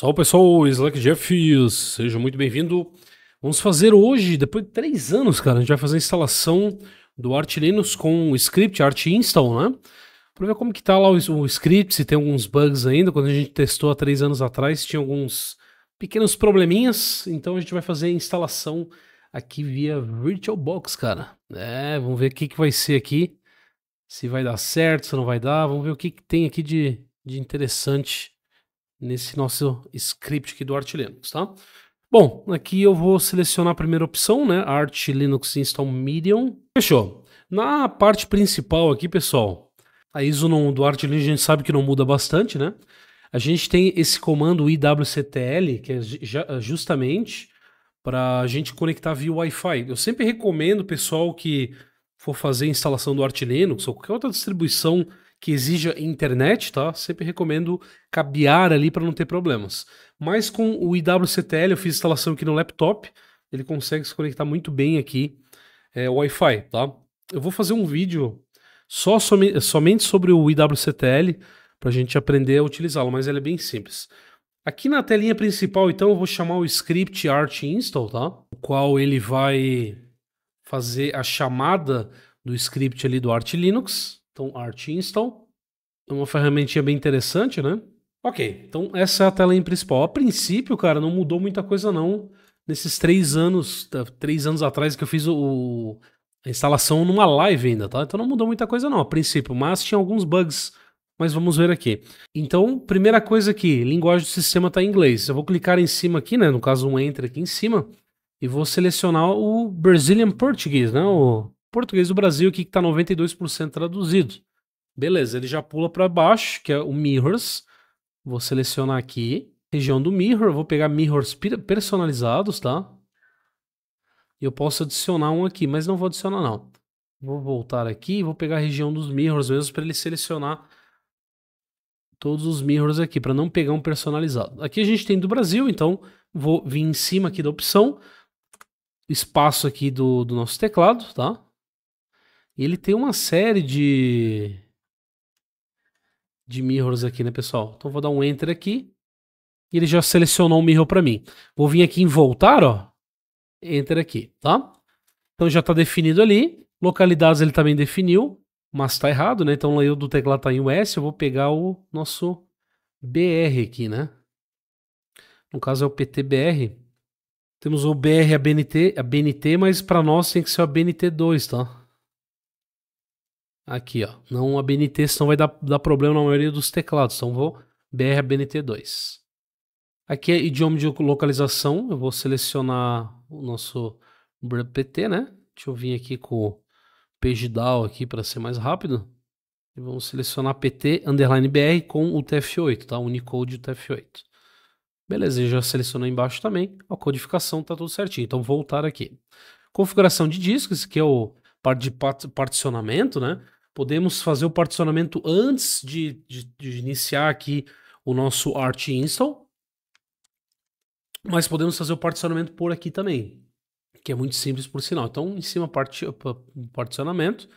Salve pessoal, Slack Jeff, seja muito bem-vindo. Vamos fazer hoje, depois de três anos, cara, a gente vai fazer a instalação do Arch Linux com o script Arch Install, né? Para ver como que tá lá o, o script, se tem alguns bugs ainda. Quando a gente testou há três anos atrás, tinha alguns pequenos probleminhas. Então a gente vai fazer a instalação aqui via VirtualBox, cara. É, vamos ver o que, que vai ser aqui. Se vai dar certo, se não vai dar. Vamos ver o que, que tem aqui de, de interessante nesse nosso script aqui do Arch Linux, tá? Bom, aqui eu vou selecionar a primeira opção, né? Arch Linux Install Medium. Fechou. Na parte principal aqui, pessoal, a ISO não, do Arch Linux a gente sabe que não muda bastante, né? A gente tem esse comando iwctl, que é justamente para a gente conectar via Wi-Fi. Eu sempre recomendo, pessoal, que for fazer instalação do Arch Linux ou qualquer outra distribuição que exija internet, tá? Sempre recomendo cabear ali para não ter problemas. Mas com o IWCTL, eu fiz instalação aqui no laptop, ele consegue se conectar muito bem aqui é, Wi-Fi, tá? Eu vou fazer um vídeo só somente sobre o IWCTL para a gente aprender a utilizá-lo, mas ele é bem simples. Aqui na telinha principal, então, eu vou chamar o script art install, tá? O qual ele vai fazer a chamada do script ali do Arch Linux. Então, Art Install é uma ferramentinha bem interessante, né? Ok, então essa é a tela principal. A princípio, cara, não mudou muita coisa não nesses três anos, tá, três anos atrás que eu fiz o, a instalação numa live ainda, tá? Então não mudou muita coisa não, a princípio, mas tinha alguns bugs, mas vamos ver aqui. Então, primeira coisa aqui, linguagem do sistema está em inglês. Eu vou clicar em cima aqui, né, no caso um enter aqui em cima, e vou selecionar o Brazilian Portuguese, né, o Português do Brasil aqui que está 92% traduzido. Beleza, ele já pula para baixo, que é o Mirrors. Vou selecionar aqui, região do Mirror, vou pegar Mirrors personalizados, tá? E eu posso adicionar um aqui, mas não vou adicionar não. Vou voltar aqui e vou pegar a região dos Mirrors mesmo para ele selecionar todos os Mirrors aqui, para não pegar um personalizado. Aqui a gente tem do Brasil, então vou vir em cima aqui da opção, espaço aqui do, do nosso teclado, tá? ele tem uma série de, de mirrors aqui, né, pessoal? Então vou dar um enter aqui. E ele já selecionou o um mirror para mim. Vou vir aqui em voltar, ó. Enter aqui, tá? Então já está definido ali. Localidades ele também definiu, mas está errado, né? Então o layout do teclado tá em US. Eu vou pegar o nosso BR aqui, né? No caso é o PTBR. Temos o BR e a BNT, a BNT mas para nós tem que ser a BNT2, tá? Aqui, ó. Não a BNT, senão vai dar, dar problema na maioria dos teclados. Então vou BR-BNT2. Aqui é idioma de localização. Eu vou selecionar o nosso PT, né? Deixa eu vir aqui com o PageDAO aqui para ser mais rápido. E vamos selecionar PT underline BR com o TF8, tá? Unicode TF8. Beleza, já selecionou embaixo também. A codificação tá tudo certinho. Então voltar aqui. Configuração de disco, esse aqui é o parte de particionamento, né? podemos fazer o particionamento antes de, de, de iniciar aqui o nosso Arch install, mas podemos fazer o particionamento por aqui também, que é muito simples por sinal. Então, em cima part... particionamento,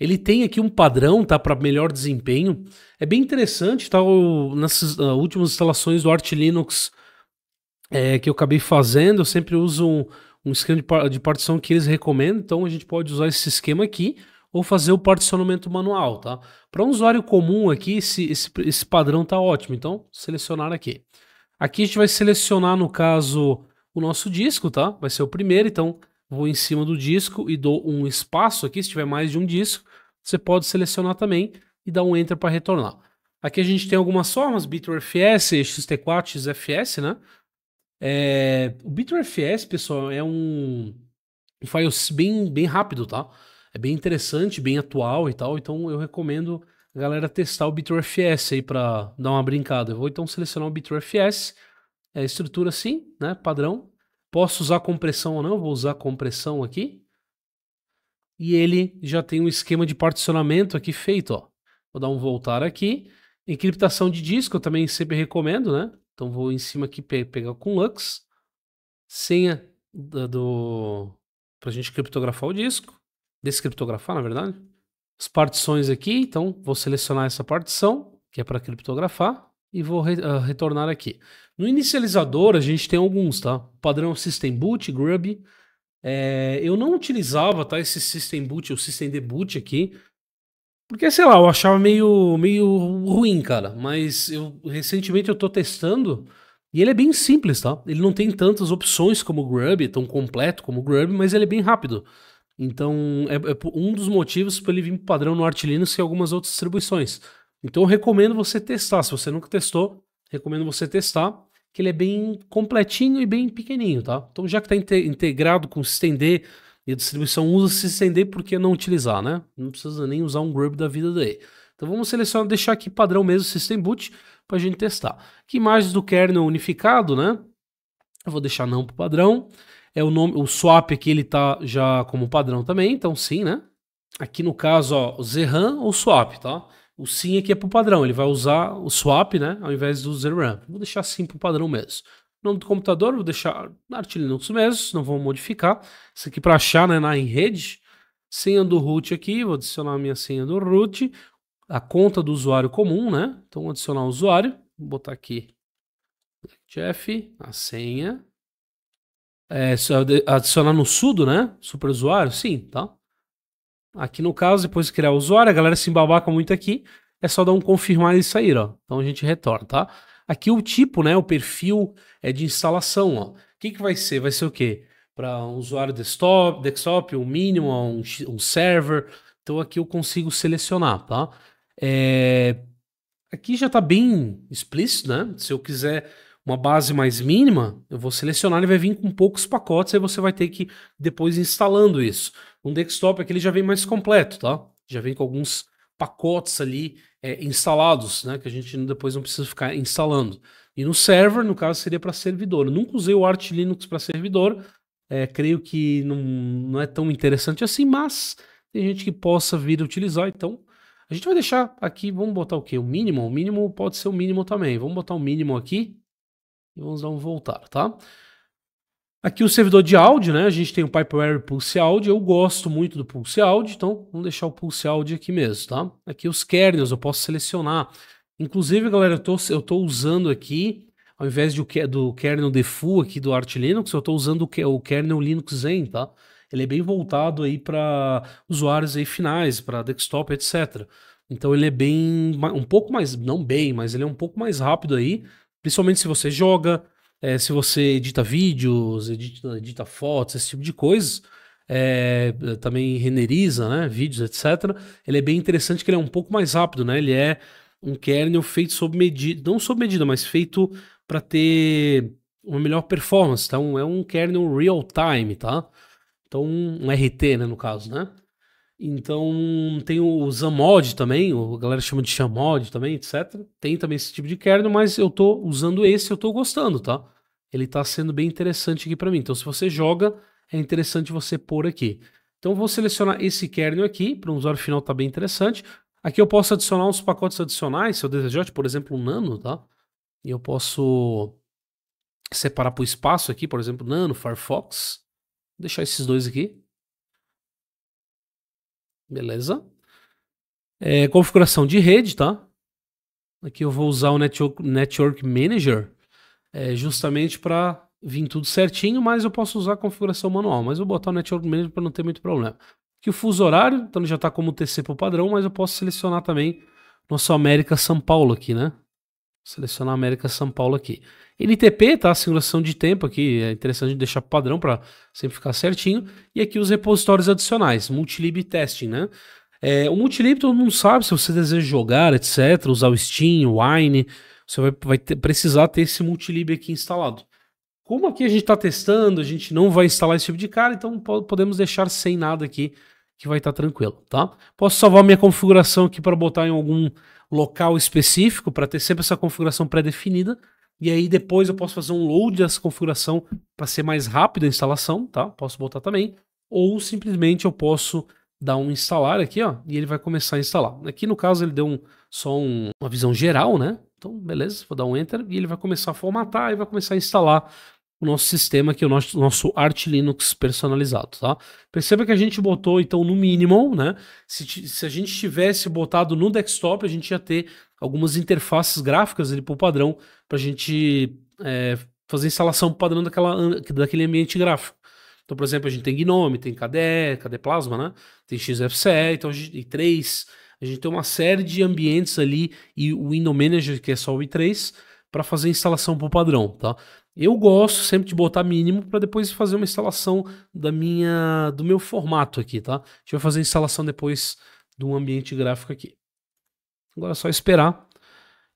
ele tem aqui um padrão, tá, para melhor desempenho. É bem interessante, tá, o, nessas uh, últimas instalações do Arch Linux é, que eu acabei fazendo, eu sempre uso um, um esquema de, de partição que eles recomendam, então a gente pode usar esse esquema aqui ou fazer o particionamento manual, tá? Para um usuário comum aqui, esse, esse, esse padrão tá ótimo, então selecionar aqui. Aqui a gente vai selecionar, no caso, o nosso disco, tá? Vai ser o primeiro, então vou em cima do disco e dou um espaço aqui, se tiver mais de um disco, você pode selecionar também e dar um Enter para retornar. Aqui a gente tem algumas formas, BitRefs, XT4, XFS, né? É, o BitRefs, pessoal, é um, um file bem, bem rápido, tá? é bem interessante, bem atual e tal. Então eu recomendo a galera testar o BitrFS aí para dar uma brincada. Eu vou então selecionar o BitrFS, é estrutura assim, né, padrão. Posso usar compressão ou não? Vou usar compressão aqui. E ele já tem um esquema de particionamento aqui feito, ó. Vou dar um voltar aqui. Encriptação de disco eu também sempre recomendo, né? Então vou em cima aqui pe pegar com Lux. Senha do, do pra gente criptografar o disco descriptografar, na verdade, as partições aqui. Então, vou selecionar essa partição, que é para criptografar, e vou re uh, retornar aqui. No inicializador, a gente tem alguns, tá? Padrão é System Boot, Grub. É, eu não utilizava, tá, esse System Boot ou System Deboot aqui, porque, sei lá, eu achava meio, meio ruim, cara. Mas eu recentemente eu tô testando e ele é bem simples, tá? Ele não tem tantas opções como o Grub, tão completo como o Grub, mas ele é bem rápido. Então, é, é um dos motivos para ele vir padrão no Arch Linux e algumas outras distribuições. Então, eu recomendo você testar. Se você nunca testou, recomendo você testar, que ele é bem completinho e bem pequenininho, tá? Então, já que está inte integrado com o Systemd e a distribuição usa o Systemd, por que não utilizar, né? Não precisa nem usar um grub da vida daí. Então, vamos selecionar, deixar aqui padrão mesmo System Boot para a gente testar. Que imagens do kernel unificado, né? Eu vou deixar não para padrão. É o nome, o swap aqui ele tá já como padrão também, então sim, né? Aqui no caso, ó, ZRAM ou swap, tá? O sim aqui é pro padrão, ele vai usar o swap, né? Ao invés do ZRAM. Vou deixar sim pro padrão mesmo. Nome do computador, vou deixar na Linux mesmo, não vou modificar. Isso aqui para achar, né, na rede. Senha do root aqui, vou adicionar a minha senha do root. A conta do usuário comum, né? Então, vou adicionar o usuário. Vou botar aqui Jeff, a senha, é, adicionar no sudo, né? Super usuário, sim, tá? Aqui no caso, depois de criar o usuário, a galera se embabaca muito aqui. É só dar um confirmar e sair, ó. Então a gente retorna, tá? Aqui o tipo, né? O perfil é de instalação, ó. O que, que vai ser? Vai ser o quê? Para um usuário desktop, desktop, um mínimo, um, um server. Então aqui eu consigo selecionar, tá? É... Aqui já está bem explícito, né? Se eu quiser uma base mais mínima, eu vou selecionar, ele vai vir com poucos pacotes, aí você vai ter que depois instalando isso. Um desktop aqui ele já vem mais completo, tá? Já vem com alguns pacotes ali é, instalados, né? Que a gente depois não precisa ficar instalando. E no server, no caso, seria para servidor. Eu nunca usei o Arch Linux para servidor, é, creio que não, não é tão interessante assim, mas tem gente que possa vir utilizar, então a gente vai deixar aqui, vamos botar o que? O mínimo? O mínimo pode ser o mínimo também. Vamos botar o mínimo aqui. E vamos dar um voltar, tá? Aqui o servidor de áudio, né? A gente tem o Pipeware Pulse Audio. Eu gosto muito do Pulse Audio, então vamos deixar o Pulse Audio aqui mesmo, tá? Aqui os kernels eu posso selecionar. Inclusive, galera, eu tô, eu tô usando aqui, ao invés de, do kernel default aqui do Arch Linux, eu tô usando o, o kernel Linux Zen, tá? Ele é bem voltado aí para usuários aí finais, para desktop, etc. Então ele é bem, um pouco mais, não bem, mas ele é um pouco mais rápido aí Principalmente se você joga, é, se você edita vídeos, edita, edita fotos, esse tipo de coisa, É, eh, também renderiza, né, vídeos, etc. Ele é bem interessante que ele é um pouco mais rápido, né? Ele é um kernel feito sob medida, não sob medida, mas feito para ter uma melhor performance, Então, é um kernel real time, tá? Então, um RT, né, no caso, né? Então, tem o Zamod também, a galera chama de Xamod também, etc. Tem também esse tipo de kernel, mas eu tô usando esse, eu tô gostando, tá? Ele tá sendo bem interessante aqui para mim. Então, se você joga, é interessante você pôr aqui. Então, vou selecionar esse kernel aqui, para um usuário final tá bem interessante. Aqui eu posso adicionar uns pacotes adicionais, se eu desejar, tipo, por exemplo, um nano, tá? E eu posso separar para o espaço aqui, por exemplo, nano, Firefox. Vou deixar esses dois aqui. Beleza? É, configuração de rede, tá? Aqui eu vou usar o Network, Network Manager é, justamente para vir tudo certinho, mas eu posso usar a configuração manual. Mas vou botar o Network Manager para não ter muito problema. Aqui o fuso horário, então já está como TC para o padrão, mas eu posso selecionar também nosso América São Paulo aqui, né? Selecionar América São Paulo aqui. NTP, tá? Simulação de tempo aqui, é interessante deixar padrão para sempre ficar certinho. E aqui os repositórios adicionais, multilib testing, né? É, o multilib todo mundo sabe, se você deseja jogar, etc, usar o Steam, o Wine, você vai, vai ter, precisar ter esse multilib aqui instalado. Como aqui a gente está testando, a gente não vai instalar esse tipo de cara, então podemos deixar sem nada aqui, que vai estar tá tranquilo, tá? Posso salvar minha configuração aqui para botar em algum local específico, para ter sempre essa configuração pré-definida, e aí depois eu posso fazer um load dessa configuração para ser mais rápido a instalação, tá? Posso botar também. Ou simplesmente eu posso dar um instalar aqui, ó, e ele vai começar a instalar. Aqui no caso ele deu um, só um, uma visão geral, né? Então, beleza, vou dar um enter e ele vai começar a formatar e vai começar a instalar o nosso sistema aqui, o nosso, nosso Arch Linux personalizado, tá? Perceba que a gente botou, então, no mínimo, né? Se, se a gente tivesse botado no desktop, a gente ia ter algumas interfaces gráficas ali por padrão para a gente é, fazer a instalação padrão daquela, daquele ambiente gráfico. Então, por exemplo, a gente tem Gnome, tem KDE, KDE Plasma, né? Tem XFCE, então a gente, e 3. A gente tem uma série de ambientes ali e o Window Manager, que é só o i3, para fazer a instalação por padrão, tá? Eu gosto sempre de botar mínimo para depois fazer uma instalação da minha, do meu formato aqui, tá? A gente vai fazer a instalação depois de um ambiente gráfico aqui. Agora é só esperar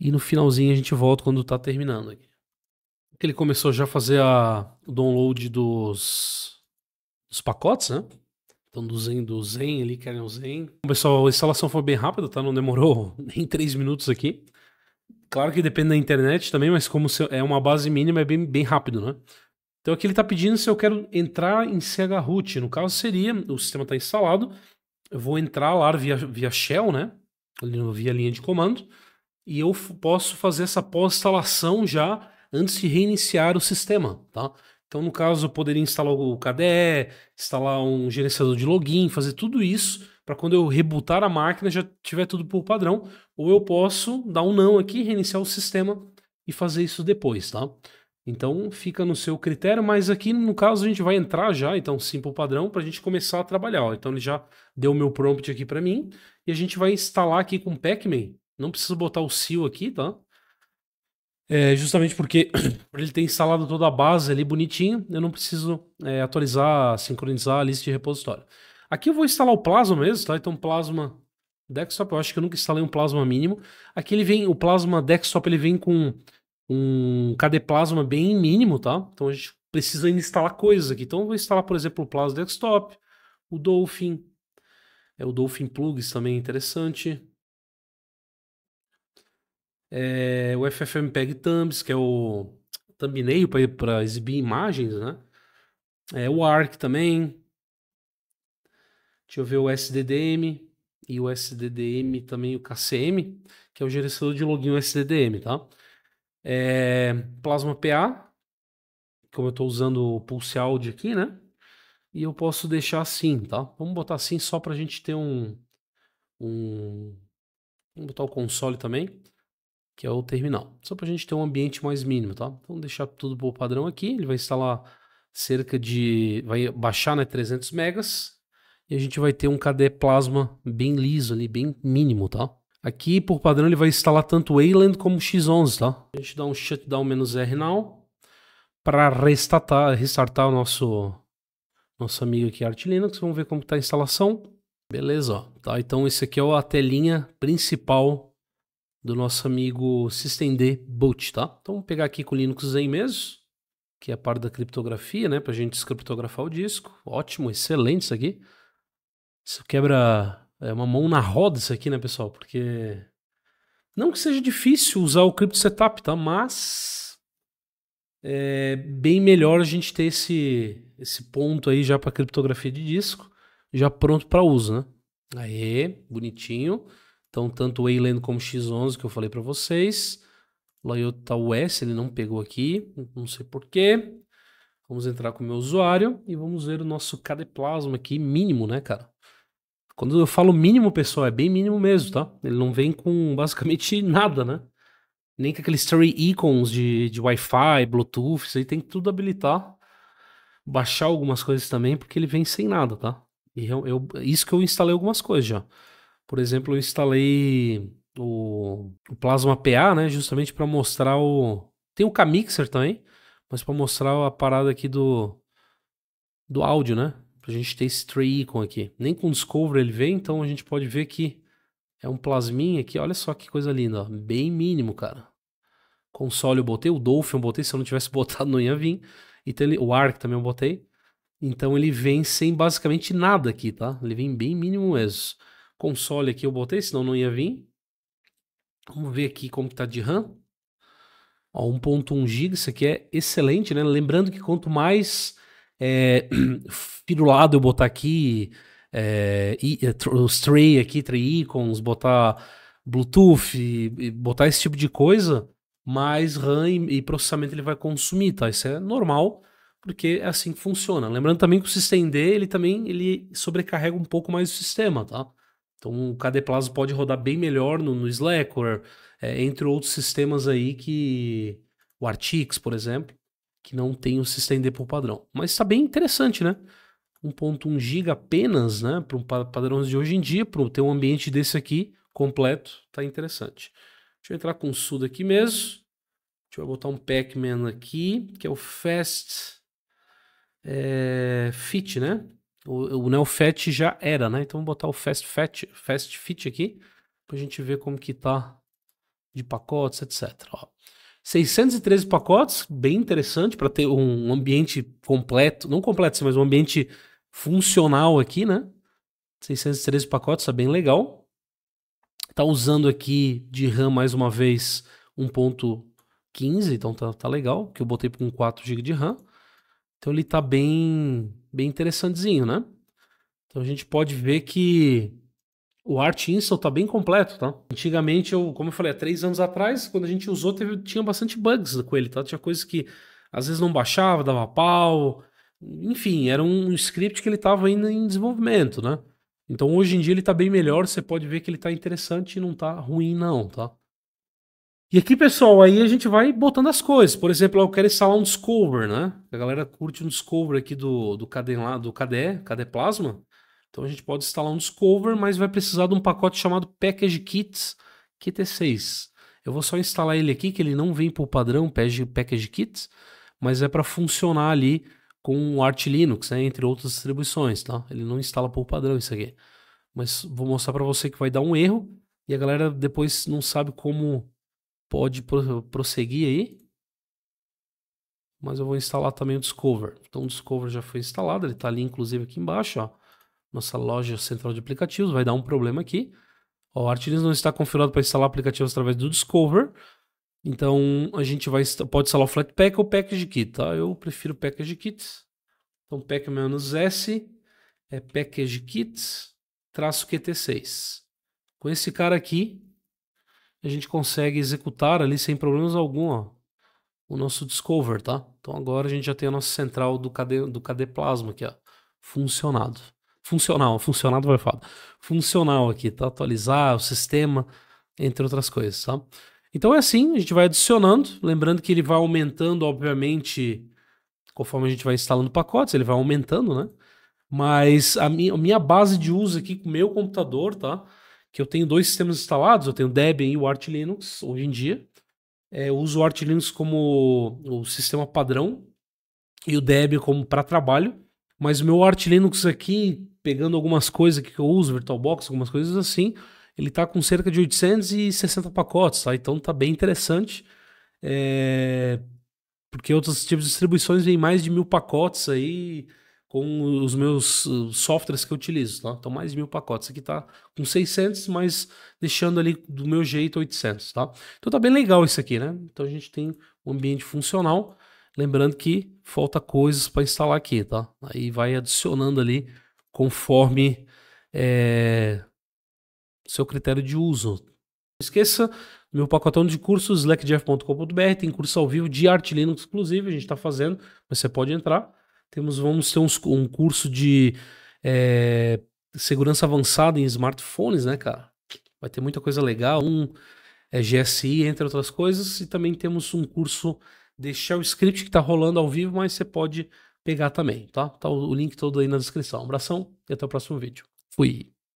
e no finalzinho a gente volta quando tá terminando aqui. Ele começou já a fazer a, o download dos, dos pacotes, né? Então do Zen, do Zen ali, que era o Zen. Pessoal, a instalação foi bem rápida, tá? Não demorou nem 3 minutos aqui. Claro que depende da internet também, mas como é uma base mínima, é bem, bem rápido, né? Então aqui ele está pedindo se eu quero entrar em chroot. No caso seria, o sistema está instalado, eu vou entrar lá via, via shell, né? Via linha de comando e eu posso fazer essa pós-instalação já antes de reiniciar o sistema, tá? Então, no caso, eu poderia instalar o KDE, instalar um gerenciador de login, fazer tudo isso para quando eu rebootar a máquina já tiver tudo por padrão, ou eu posso dar um não aqui, reiniciar o sistema e fazer isso depois, tá? Então fica no seu critério, mas aqui no caso a gente vai entrar já, então por padrão, para a gente começar a trabalhar. Ó. Então ele já deu o meu prompt aqui para mim, e a gente vai instalar aqui com Pacman não preciso botar o Sil aqui, tá? É, justamente porque ele tem instalado toda a base ali bonitinho, eu não preciso é, atualizar, sincronizar a lista de repositório. Aqui eu vou instalar o Plasma mesmo, tá? Então Plasma Desktop, eu acho que eu nunca instalei um Plasma mínimo. Aqui ele vem, o Plasma Desktop ele vem com um KD Plasma bem mínimo, tá? Então a gente precisa ainda instalar coisas aqui. Então eu vou instalar, por exemplo, o Plasma Desktop, o Dolphin, é, o Dolphin Plugs também é interessante é, o FFmpeg Thumbs, que é o thumbnail para exibir imagens, né? É, o ARC também. Deixa eu ver o SDDM e o SDDM também, o KCM, que é o gerenciador de login SDDM, tá? É, Plasma PA, como eu estou usando o Pulse Audio aqui, né? E eu posso deixar assim, tá? Vamos botar assim só para a gente ter um, um... Vamos botar o console também que é o terminal. Só para a gente ter um ambiente mais mínimo, tá? Então, deixar tudo por padrão aqui. Ele vai instalar cerca de... Vai baixar, né? 300 megas. E a gente vai ter um KDE Plasma bem liso ali, bem mínimo, tá? Aqui, por padrão, ele vai instalar tanto Wayland como X11, tá? A gente dá um shutdown-r now para restartar, restartar o nosso, nosso amigo aqui, Arch Linux. Vamos ver como está a instalação. Beleza, ó. Tá, então esse aqui é a telinha principal do nosso amigo Systemd Boot, tá? Então vamos pegar aqui com o Linux Zen mesmo, que é a parte da criptografia, né? Pra gente descriptografar o disco. Ótimo, excelente isso aqui. Isso quebra é uma mão na roda isso aqui, né, pessoal? Porque não que seja difícil usar o Crypto Setup, tá? Mas é bem melhor a gente ter esse, esse ponto aí já para criptografia de disco, já pronto para uso, né? Aí, bonitinho. Então, tanto o Wayland como o X11 que eu falei para vocês. Loyota OS, ele não pegou aqui, não sei porquê. Vamos entrar com o meu usuário e vamos ver o nosso KD Plasma aqui, mínimo, né, cara? Quando eu falo mínimo, pessoal, é bem mínimo mesmo, tá? Ele não vem com basicamente nada, né? Nem com aqueles story icons de, de Wi-Fi, Bluetooth, isso aí tem que tudo habilitar. Baixar algumas coisas também, porque ele vem sem nada, tá? E eu, eu isso que eu instalei algumas coisas já. Por exemplo, eu instalei o, o Plasma PA, né? Justamente para mostrar o. Tem o Kamixer também, mas para mostrar a parada aqui do, do áudio, né? Pra gente ter esse tray icon aqui. Nem com o Discover ele vem, então a gente pode ver que é um plasminha aqui. Olha só que coisa linda, ó. Bem mínimo, cara. Console eu botei, o Dolphin eu botei, se eu não tivesse botado não ia vir. Então ele, o Arc também eu botei. Então ele vem sem basicamente nada aqui, tá? Ele vem bem mínimo mesmo console aqui eu botei, senão não ia vir. Vamos ver aqui como está de RAM. 1.1 GB, isso aqui é excelente, né? Lembrando que quanto mais é, firulado eu botar aqui, é, eh, e, eh, os tray aqui, tray icons, botar Bluetooth, e, botar esse tipo de coisa, mais RAM e, e processamento ele vai consumir, tá? Isso é normal, porque é assim que funciona. Lembrando também que o sistema D, ele também ele sobrecarrega um pouco mais o sistema, tá? Então o KDPlazo pode rodar bem melhor no, no Slackware, é, entre outros sistemas aí que. O Artix, por exemplo, que não tem o SystemD por padrão. Mas está bem interessante, né? 1.1 GB apenas, né? Para um padrão de hoje em dia, para ter um ambiente desse aqui completo, tá interessante. Deixa eu entrar com o Sud aqui mesmo. Deixa eu botar um Pac-Man aqui, que é o Fast é, Fit, né? O, o NeoFat já era, né? Então vou botar o Fast Fat, Fast Fit aqui, pra gente ver como que tá de pacotes, etc. Ó, 613 pacotes, bem interessante para ter um ambiente completo, não completo, mas um ambiente funcional aqui, né? 613 pacotes, tá bem legal. Tá usando aqui de RAM mais uma vez 1.15, então tá, tá legal, que eu botei com 4 GB de RAM. Então ele tá bem bem interessantezinho, né? Então a gente pode ver que o Art Install tá bem completo, tá? Antigamente, eu, como eu falei, há três anos atrás, quando a gente usou, teve, tinha bastante bugs com ele, tá? Tinha coisas que às vezes não baixava, dava pau. Enfim, era um script que ele estava ainda em desenvolvimento, né? Então hoje em dia ele está bem melhor, você pode ver que ele está interessante e não está ruim não, tá? E aqui, pessoal, aí a gente vai botando as coisas. Por exemplo, eu quero instalar um Discover, né? A galera curte um Discover aqui do, do, KDE, do KDE, KDE Plasma. Então a gente pode instalar um Discover, mas vai precisar de um pacote chamado Package Kits QT6. Eu vou só instalar ele aqui, que ele não vem por padrão Package Kits, mas é para funcionar ali com o Arch Linux, né? entre outras distribuições, tá? Ele não instala por padrão isso aqui. Mas vou mostrar para você que vai dar um erro e a galera depois não sabe como Pode prosseguir aí. Mas eu vou instalar também o Discover. Então o Discover já foi instalado, ele está ali inclusive aqui embaixo, ó. Nossa loja central de aplicativos vai dar um problema aqui. Ó, o Artemis não está configurado para instalar aplicativos através do Discover. Então a gente vai pode instalar o Flatpak ou o Package Kit, tá? Eu prefiro Package Kit. Então pack-s é package kit traço QT6. Com esse cara aqui, a gente consegue executar ali sem problemas algum ó, o nosso Discover, tá? Então agora a gente já tem a nossa central do KD, do KD Plasma aqui, ó, funcionado. Funcional, funcionado vai falar. Funcional aqui, tá? Atualizar o sistema, entre outras coisas, tá? Então é assim, a gente vai adicionando, lembrando que ele vai aumentando, obviamente, conforme a gente vai instalando pacotes, ele vai aumentando, né? Mas a minha, a minha base de uso aqui com o meu computador, tá? que eu tenho dois sistemas instalados, eu tenho Debian e o Arch Linux hoje em dia. É, eu uso o Arch Linux como o sistema padrão e o Debian como para trabalho, mas o meu Arch Linux aqui, pegando algumas coisas que eu uso, VirtualBox, algumas coisas assim, ele está com cerca de 860 pacotes, tá? então tá bem interessante. É... Porque outros tipos de distribuições vêm mais de mil pacotes aí com os meus eh, softwares que eu utilizo, tá? Então, mais de mil pacotes. aqui está com 600, mas deixando ali do meu jeito 800, tá? Então, tá bem legal isso aqui, né? Então, a gente tem um ambiente funcional. Lembrando que falta coisas para instalar aqui, tá? Aí vai adicionando ali conforme é, seu critério de uso. Não esqueça, meu pacotão de cursos, slackjeff.com.br, tem curso ao vivo de arte Linux exclusivo, a gente está fazendo, mas você pode entrar. Temos, vamos ter uns, um curso de é, segurança avançada em smartphones, né, cara? Vai ter muita coisa legal. Um é GSI, entre outras coisas. E também temos um curso de Shell Script que está rolando ao vivo, mas você pode pegar também, tá? Tá o link todo aí na descrição. Um abração e até o próximo vídeo. Fui!